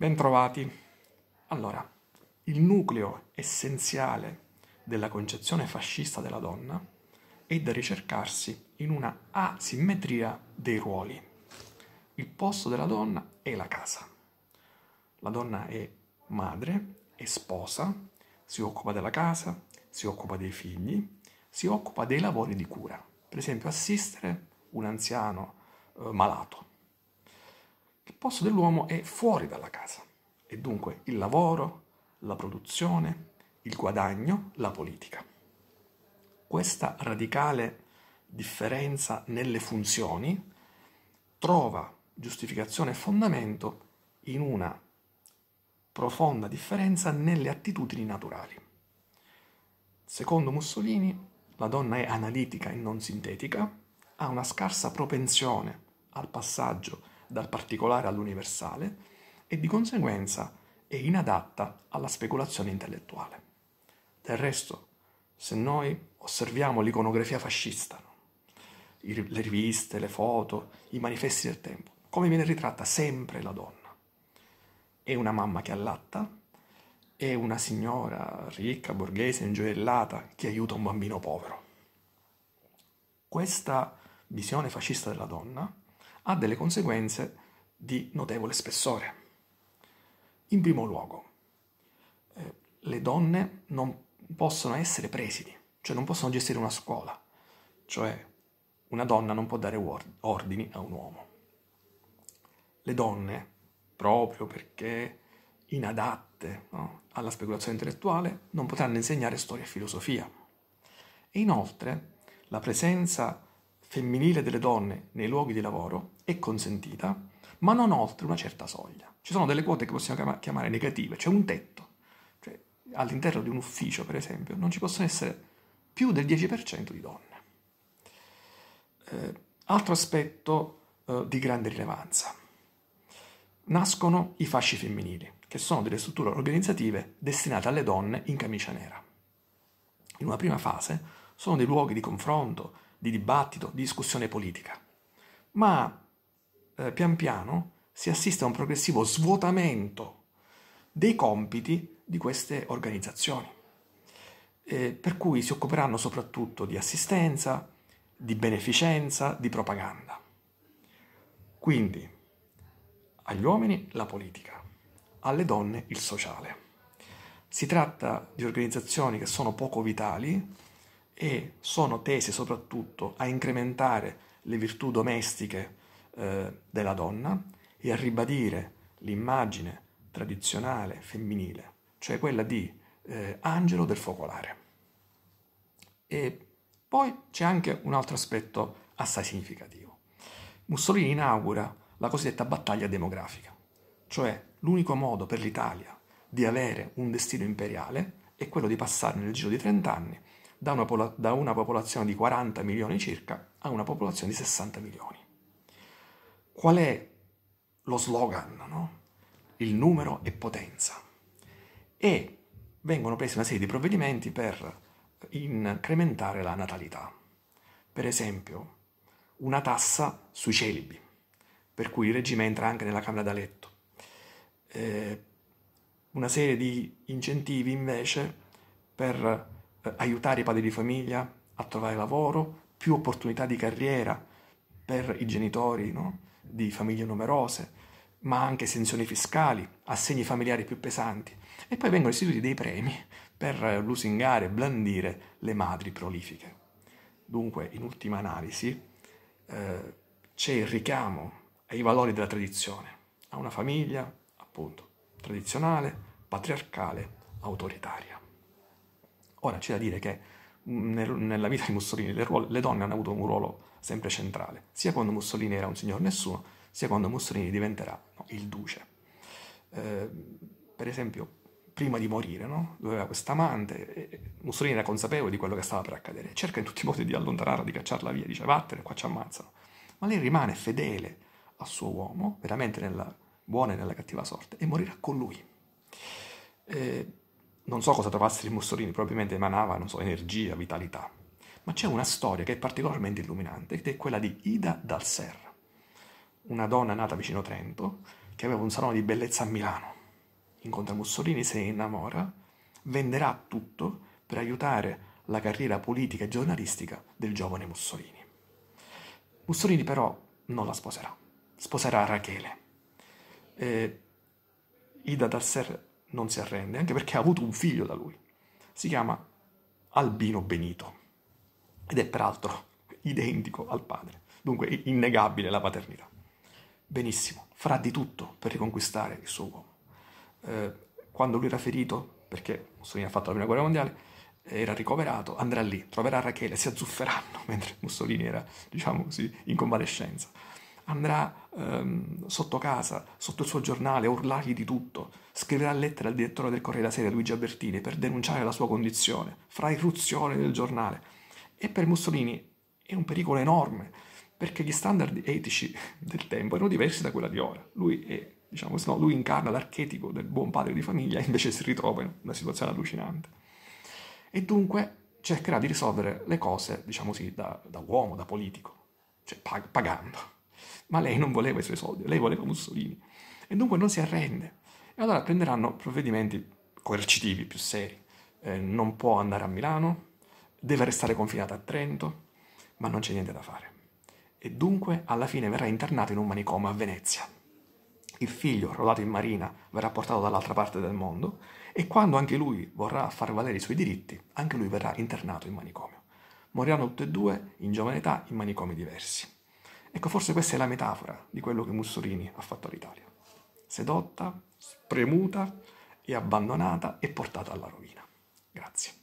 Bentrovati. Allora, il nucleo essenziale della concezione fascista della donna è da ricercarsi in una asimmetria dei ruoli. Il posto della donna è la casa. La donna è madre, è sposa, si occupa della casa, si occupa dei figli, si occupa dei lavori di cura. Per esempio assistere un anziano eh, malato il posto dell'uomo è fuori dalla casa e dunque il lavoro, la produzione, il guadagno, la politica. Questa radicale differenza nelle funzioni trova giustificazione e fondamento in una profonda differenza nelle attitudini naturali. Secondo Mussolini, la donna è analitica e non sintetica, ha una scarsa propensione al passaggio dal particolare all'universale e di conseguenza è inadatta alla speculazione intellettuale. Del resto, se noi osserviamo l'iconografia fascista, le riviste, le foto, i manifesti del tempo, come viene ritratta sempre la donna? È una mamma che allatta, è una signora ricca, borghese, ingioiellata che aiuta un bambino povero. Questa visione fascista della donna ha delle conseguenze di notevole spessore. In primo luogo, eh, le donne non possono essere presidi, cioè non possono gestire una scuola, cioè una donna non può dare ordini a un uomo. Le donne, proprio perché inadatte no, alla speculazione intellettuale, non potranno insegnare storia e filosofia. E inoltre la presenza femminile delle donne nei luoghi di lavoro è consentita, ma non oltre una certa soglia. Ci sono delle quote che possiamo chiamare negative, c'è cioè un tetto. Cioè, all'interno di un ufficio, per esempio, non ci possono essere più del 10% di donne. Eh, altro aspetto eh, di grande rilevanza. Nascono i fasci femminili, che sono delle strutture organizzative destinate alle donne in camicia nera in una prima fase, sono dei luoghi di confronto, di dibattito, di discussione politica. Ma eh, pian piano si assiste a un progressivo svuotamento dei compiti di queste organizzazioni, eh, per cui si occuperanno soprattutto di assistenza, di beneficenza, di propaganda. Quindi, agli uomini la politica, alle donne il sociale. Si tratta di organizzazioni che sono poco vitali e sono tese soprattutto a incrementare le virtù domestiche eh, della donna e a ribadire l'immagine tradizionale femminile, cioè quella di eh, angelo del focolare. E poi c'è anche un altro aspetto assai significativo. Mussolini inaugura la cosiddetta battaglia demografica, cioè l'unico modo per l'Italia di avere un destino imperiale è quello di passare nel giro di 30 anni da una, pola- da una popolazione di 40 milioni circa a una popolazione di 60 milioni. Qual è lo slogan? No? Il numero è potenza. E vengono presi una serie di provvedimenti per incrementare la natalità. Per esempio, una tassa sui celibi, per cui il regime entra anche nella camera da letto. Eh, una serie di incentivi invece per eh, aiutare i padri di famiglia a trovare lavoro, più opportunità di carriera per i genitori no? di famiglie numerose, ma anche esenzioni fiscali, assegni familiari più pesanti. E poi vengono istituiti dei premi per lusingare, blandire le madri prolifiche. Dunque, in ultima analisi, eh, c'è il richiamo ai valori della tradizione, a una famiglia, appunto, tradizionale, patriarcale, autoritaria. Ora c'è da dire che mm, nella vita di Mussolini le, ruolo, le donne hanno avuto un ruolo sempre centrale, sia quando Mussolini era un signor nessuno, sia quando Mussolini diventerà no, il duce. Eh, per esempio, prima di morire, no? aveva questa amante, Mussolini era consapevole di quello che stava per accadere, cerca in tutti i modi di allontanarla, di cacciarla via, dice vattene, qua ci ammazzano. Ma lei rimane fedele al suo uomo, veramente nella buona e nella cattiva sorte, e morirà con lui. Eh, non so cosa trovasse il Mussolini, probabilmente emanava, non so, energia, vitalità. Ma c'è una storia che è particolarmente illuminante, ed è quella di Ida Dal Serra, una donna nata vicino Trento, che aveva un salone di bellezza a Milano. Incontra Mussolini, se ne innamora, venderà tutto per aiutare la carriera politica e giornalistica del giovane Mussolini. Mussolini però non la sposerà, sposerà Rachele, eh, Ida Tasser non si arrende, anche perché ha avuto un figlio da lui. Si chiama Albino Benito ed è peraltro identico al padre. Dunque innegabile la paternità. Benissimo, farà di tutto per riconquistare il suo uomo. Eh, quando lui era ferito, perché Mussolini ha fatto la prima guerra mondiale, era ricoverato, andrà lì, troverà Rachele, si azzufferanno mentre Mussolini era, diciamo così, in convalescenza andrà ehm, sotto casa, sotto il suo giornale, a urlargli di tutto, scriverà lettere al direttore del Corriere della Sera, Luigi Albertini, per denunciare la sua condizione, fra irruzione nel giornale. E per Mussolini è un pericolo enorme, perché gli standard etici del tempo erano diversi da quelli di ora. Lui, è, diciamo, no, lui incarna l'archetipo del buon padre di famiglia, e invece si ritrova in una situazione allucinante. E dunque cercherà di risolvere le cose, diciamo così, da, da uomo, da politico, cioè pag- pagando. Ma lei non voleva i suoi soldi, lei voleva Mussolini. E dunque non si arrende. E allora prenderanno provvedimenti coercitivi più seri. Eh, non può andare a Milano, deve restare confinata a Trento, ma non c'è niente da fare. E dunque alla fine verrà internato in un manicomio a Venezia. Il figlio, arruolato in marina, verrà portato dall'altra parte del mondo e quando anche lui vorrà far valere i suoi diritti, anche lui verrà internato in manicomio. Moriranno tutti e due in giovane età in manicomi diversi. Ecco, forse questa è la metafora di quello che Mussolini ha fatto all'Italia. Sedotta, spremuta e abbandonata e portata alla rovina. Grazie.